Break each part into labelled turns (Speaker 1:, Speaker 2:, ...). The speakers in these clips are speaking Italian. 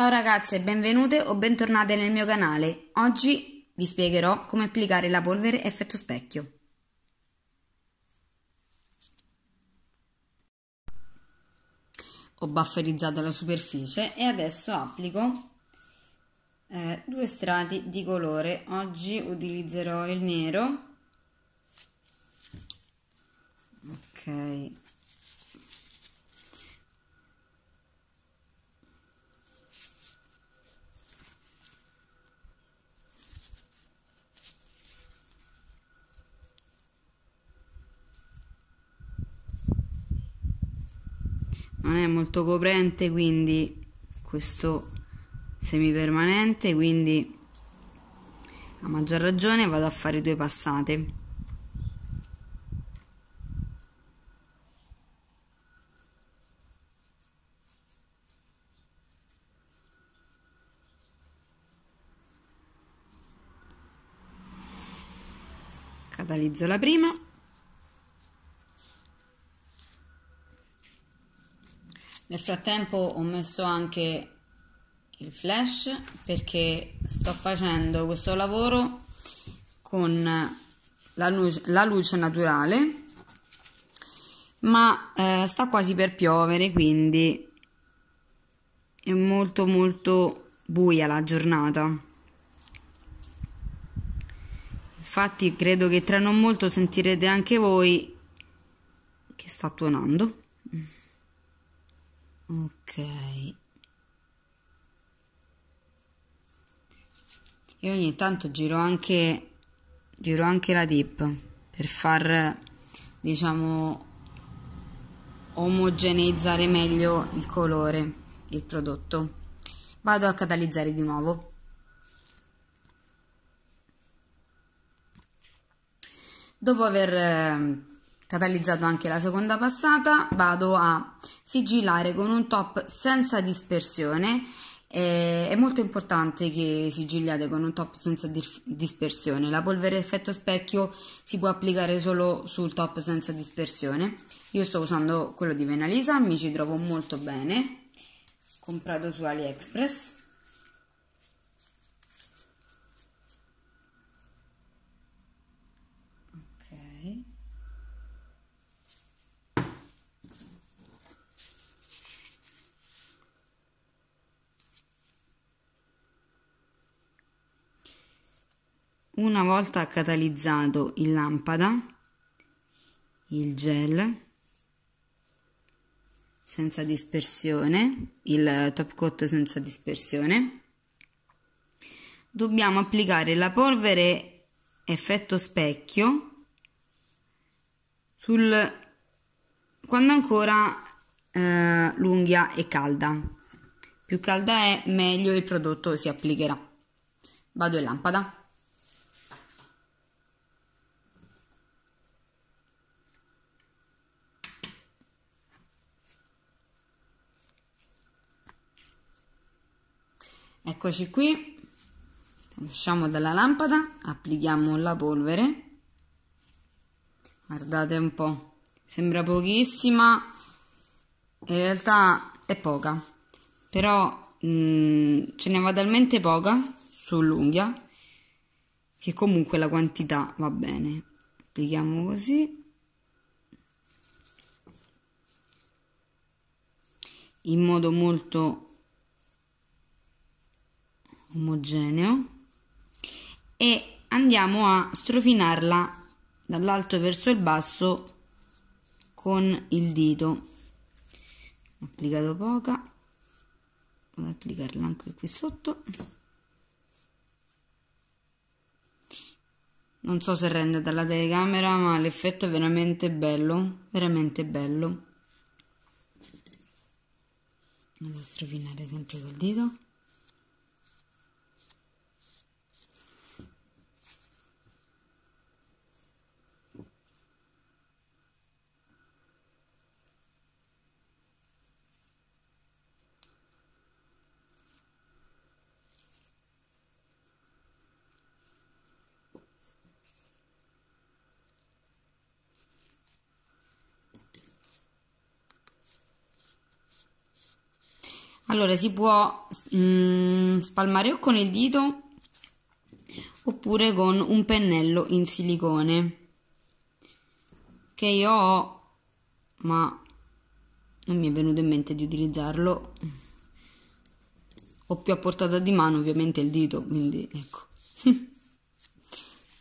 Speaker 1: Ciao ragazze, benvenute o bentornate nel mio canale. Oggi vi spiegherò come applicare la polvere effetto specchio. Ho bufferizzato la superficie e adesso applico eh, due strati di colore. Oggi utilizzerò il nero. Ok, non è molto coprente quindi questo semipermanente quindi a maggior ragione vado a fare due passate catalizzo la prima nel frattempo ho messo anche il flash perché sto facendo questo lavoro con la luce, la luce naturale ma eh, sta quasi per piovere quindi è molto molto buia la giornata infatti credo che tra non molto sentirete anche voi che sta tuonando ok E ogni tanto giro anche giro anche la dip per far diciamo omogeneizzare meglio il colore il prodotto vado a catalizzare di nuovo dopo aver catalizzato anche la seconda passata, vado a sigillare con un top senza dispersione eh, è molto importante che sigilliate con un top senza dispersione. La polvere effetto specchio si può applicare solo sul top senza dispersione. Io sto usando quello di Venalisa, mi ci trovo molto bene. Comprato su AliExpress. Una volta catalizzato in lampada, il gel senza dispersione, il top coat senza dispersione, dobbiamo applicare la polvere effetto specchio sul quando ancora eh, l'unghia è calda. Più calda è, meglio il prodotto si applicherà. Vado in lampada. eccoci qui usciamo dalla lampada applichiamo la polvere guardate un po' sembra pochissima in realtà è poca però mh, mm, ce ne va talmente poca sull'unghia che comunque la quantità va bene applichiamo così in modo molto omogeneo e andiamo a strofinarla dall'alto verso il basso con il dito ho applicato poca vado ad applicarla anche qui sotto non so se rende dalla telecamera ma l'effetto è veramente bello veramente bello vado a strofinare sempre col dito allora si può mm, spalmare o con il dito oppure con un pennello in silicone che io ho ma non mi è venuto in mente di utilizzarlo ho più a portata di mano ovviamente il dito quindi ecco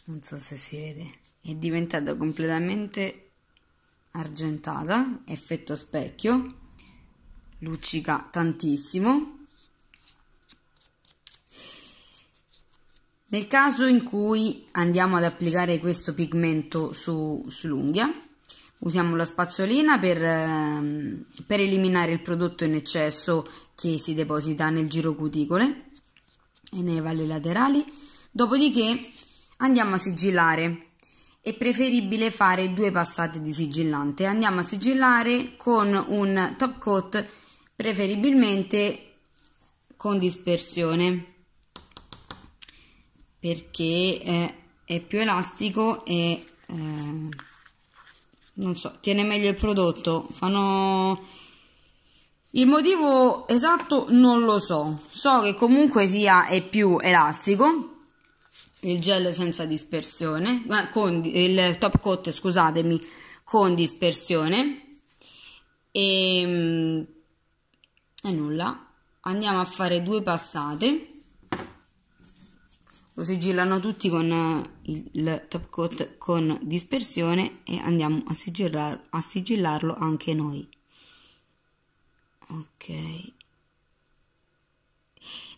Speaker 1: non so se si vede è diventata completamente argentata effetto specchio luccica tantissimo nel caso in cui andiamo ad applicare questo pigmento su, sull'unghia usiamo la spazzolina per, ehm, per eliminare il prodotto in eccesso che si deposita nel giro cuticole e nei valli laterali dopodiché andiamo a sigillare è preferibile fare due passate di sigillante andiamo a sigillare con un top coat preferibilmente con dispersione perché eh, è più elastico e eh, non so, tiene meglio il prodotto. Fanno il motivo esatto non lo so. So che comunque sia è più elastico il gel senza dispersione, con il top coat, scusatemi, con dispersione e ehm, e nulla andiamo a fare due passate lo sigillano tutti con eh, il top coat con dispersione e andiamo a, sigillar, a sigillarlo anche noi ok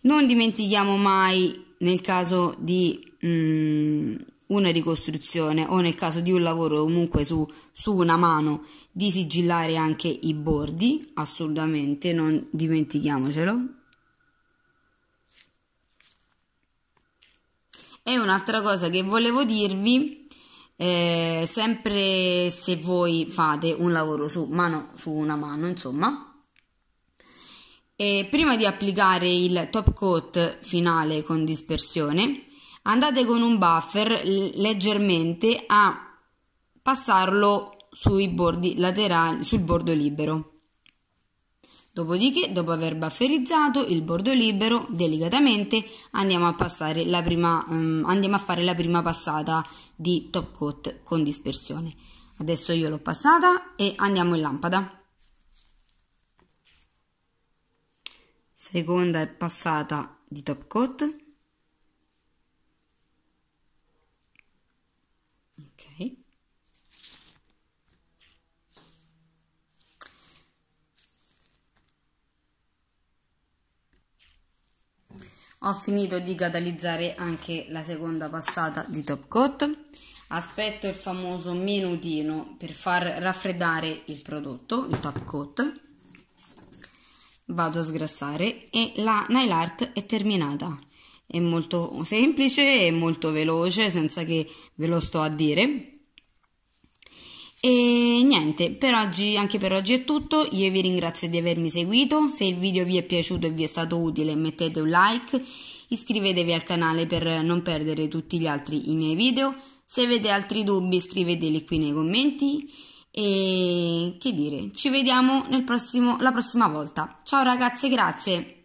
Speaker 1: non dimentichiamo mai nel caso di mh, mm, una ricostruzione o nel caso di un lavoro comunque su, su una mano di sigillare anche i bordi, assolutamente, non dimentichiamocelo. E un'altra cosa che volevo dirvi, eh, sempre se voi fate un lavoro su, mano, su una mano, insomma, eh, prima di applicare il top coat finale con dispersione, andate con un buffer leggermente a passarlo sui bordi laterali, sul bordo libero. Dopodiché, dopo aver bufferizzato il bordo libero, delicatamente andiamo a, passare la prima, um, andiamo a fare la prima passata di top coat con dispersione. Adesso io l'ho passata e andiamo in lampada. Seconda passata di top coat. ok ho finito di catalizzare anche la seconda passata di top coat aspetto il famoso minutino per far raffreddare il prodotto il top coat vado a sgrassare e la nail art è terminata è molto semplice e molto veloce senza che ve lo sto a dire e niente, per oggi, anche per oggi è tutto, io vi ringrazio di avermi seguito, se il video vi è piaciuto e vi è stato utile mettete un like, iscrivetevi al canale per non perdere tutti gli altri i miei video, se avete altri dubbi scriveteli qui nei commenti e che dire, ci vediamo prossimo, la prossima volta, ciao ragazze, grazie!